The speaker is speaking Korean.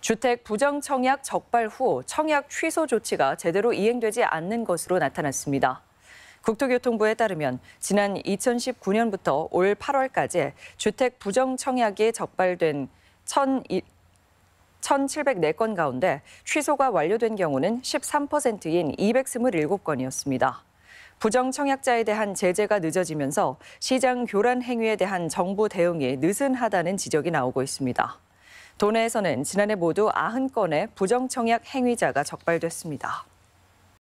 주택 부정 청약 적발 후 청약 취소 조치가 제대로 이행되지 않는 것으로 나타났습니다. 국토교통부에 따르면 지난 2019년부터 올 8월까지 주택 부정 청약이 적발된 1,704건 가운데 취소가 완료된 경우는 13%인 227건이었습니다. 부정 청약자에 대한 제재가 늦어지면서 시장 교란 행위에 대한 정부 대응이 느슨하다는 지적이 나오고 있습니다. 도내에서는 지난해 모두 90건의 부정청약 행위자가 적발됐습니다.